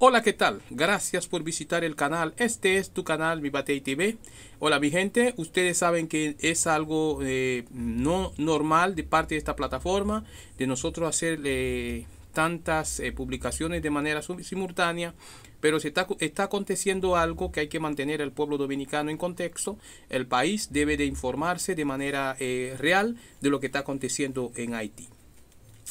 Hola, ¿qué tal? Gracias por visitar el canal. Este es tu canal, Mi TV. Hola, mi gente. Ustedes saben que es algo eh, normal de parte de esta plataforma de nosotros hacerle. Eh, tantas eh, publicaciones de manera simultánea, pero si está, está aconteciendo algo que hay que mantener al pueblo dominicano en contexto, el país debe de informarse de manera eh, real de lo que está aconteciendo en Haití.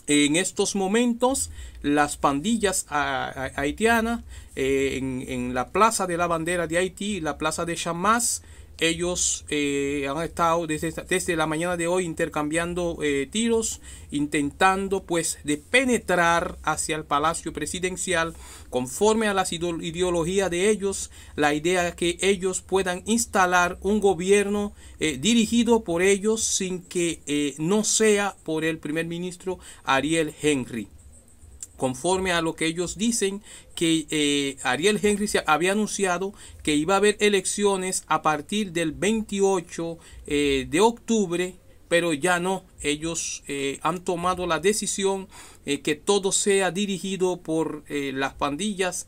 En estos momentos, las pandillas ah, haitianas eh, en, en, la Plaza de la Bandera de Haití, la Plaza de Chamás, ellos eh, han estado desde, desde, la mañana de hoy intercambiando eh, tiros, intentando pues de penetrar hacia el palacio presidencial conforme a la ideología de ellos, la idea es que ellos puedan instalar un gobierno eh, dirigido por ellos sin que no sea por el primer ministro Ariel Henry conforme a lo que ellos dicen, que eh, Ariel Henry había anunciado que iba a haber elecciones a partir del 28 eh, de octubre, pero ya no, ellos eh, han tomado la decisión que todo sea dirigido por las pandillas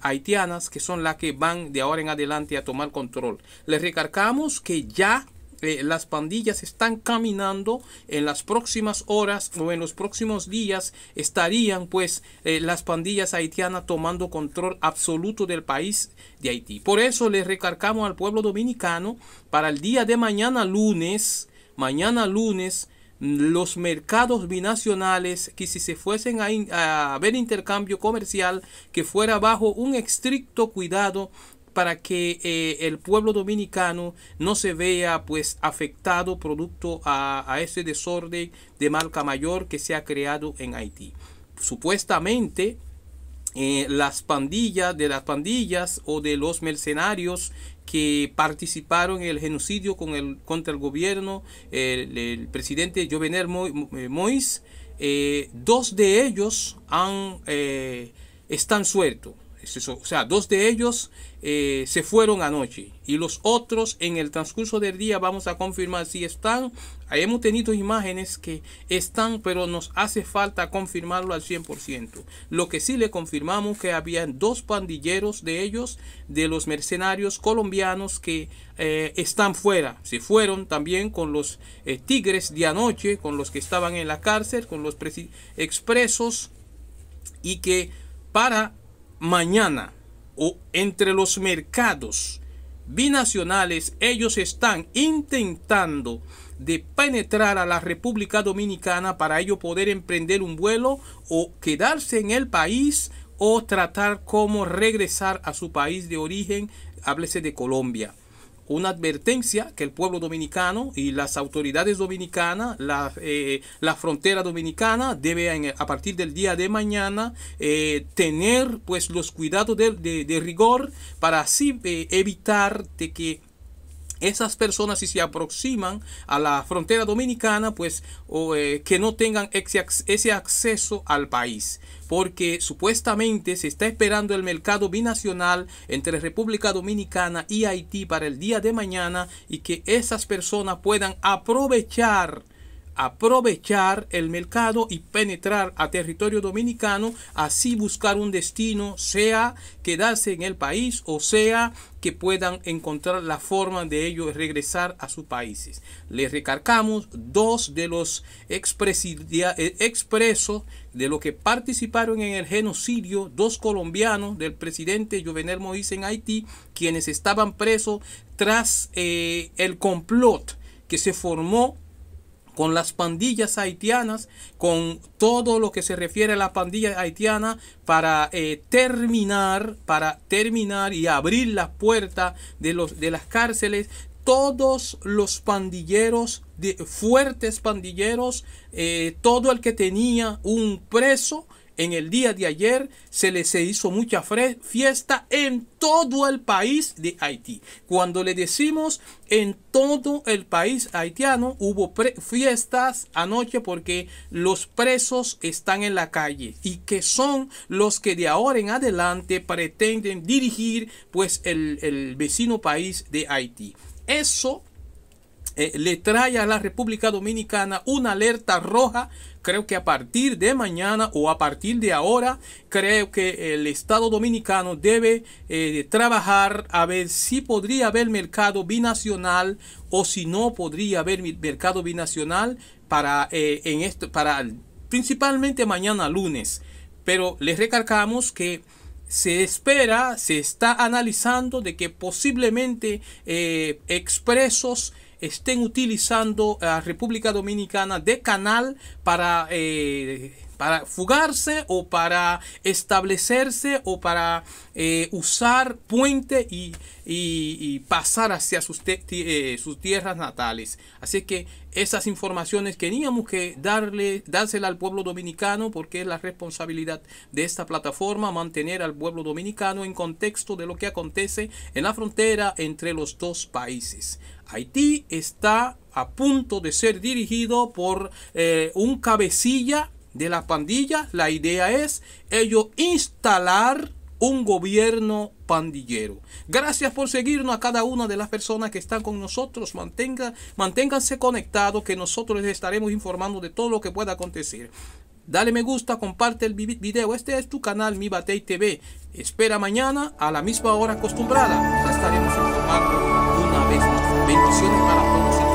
haitianas, que son las que van de ahora en adelante a tomar control. Les recargamos que ya eh, las pandillas están caminando en las próximas horas o en los próximos días estarían pues eh, las pandillas haitianas tomando control absoluto del país de Haití. Por eso les recargamos al pueblo dominicano para el día de mañana lunes, mañana lunes, los mercados binacionales que si se fuesen a, haber a, ver intercambio comercial que fuera bajo un estricto cuidado para que eh, el pueblo dominicano no se vea pues afectado producto a, ese desorden de marca mayor que se ha creado en Haití. Supuestamente eh, las pandillas de las pandillas o de los mercenarios que participaron en el genocidio contra el gobierno, el, presidente Jovenel Mois, eh, dos de ellos han, están sueltos o sea, dos de ellos eh, se fueron anoche y los otros en el transcurso del día vamos a confirmar si están. Hemos tenido imágenes que están, pero nos hace falta confirmarlo al 100%. Lo que sí le confirmamos que habían dos pandilleros de ellos, de los mercenarios colombianos que eh, están fuera. Se fueron también con los eh, tigres de anoche, con los que estaban en la cárcel, con los expresos y que para mañana o entre los mercados binacionales ellos están intentando de penetrar a la República Dominicana para ello poder emprender un vuelo o quedarse en el país o tratar como regresar a su país de origen, háblese de Colombia una advertencia que el pueblo dominicano y las autoridades dominicanas, la, eh, frontera dominicana debe a partir del día de mañana eh, tener pues los cuidados de, de, rigor para así eh, evitar de que esas personas si se aproximan a la frontera dominicana, pues eh, que no tengan ese acceso al país, porque supuestamente se está esperando el mercado binacional entre República Dominicana y Haití para el día de mañana y que esas personas puedan aprovechar aprovechar el mercado y penetrar a territorio dominicano, así buscar un destino, sea quedarse en el país o sea que puedan encontrar la forma de ellos regresar a sus países. Les recargamos dos de los eh, expresos de los que participaron en el genocidio, dos colombianos del presidente Jovenel Moïse en Haití, quienes estaban presos tras eh, el complot que se formó con las pandillas haitianas, con todo lo que se refiere a la pandilla haitiana para eh, terminar, para terminar y abrir las puertas de, los, de las cárceles. Todos los pandilleros, de, fuertes pandilleros, eh, todo el que tenía un preso, en el día de ayer se les hizo mucha fiesta en todo el país de Haití. Cuando le decimos en todo el país haitiano, hubo fiestas anoche porque los presos están en la calle y que son los que de ahora en adelante pretenden dirigir pues el, el vecino país de Haití. Eso eh, le trae a la República Dominicana una alerta roja. Creo que a partir de mañana o a partir de ahora, creo que el Estado dominicano debe eh, trabajar a ver si podría haber mercado binacional o si no podría haber mercado binacional para, eh, en para principalmente mañana lunes. Pero les recalcamos que se espera, se está analizando de que posiblemente expresos estén utilizando a República Dominicana de canal para eh, para fugarse o para establecerse o para eh, usar puente y, pasar hacia sus, eh, tierras natales. Así que esas informaciones teníamos que darle, dársela al pueblo dominicano porque es la responsabilidad de esta plataforma mantener al pueblo dominicano en contexto de lo que acontece en la frontera entre los dos países. Haití está a punto de ser dirigido por eh, un cabecilla de la pandilla la idea es ellos instalar un gobierno pandillero. Gracias por seguirnos a cada una de las personas que están con nosotros. Mantenga, manténganse conectados que nosotros les estaremos informando de todo lo que pueda acontecer. Dale me gusta, comparte el video. Este es tu canal Mi Batey TV. Espera mañana a la misma hora acostumbrada. Ya estaremos informando una vez Bendiciones para todos.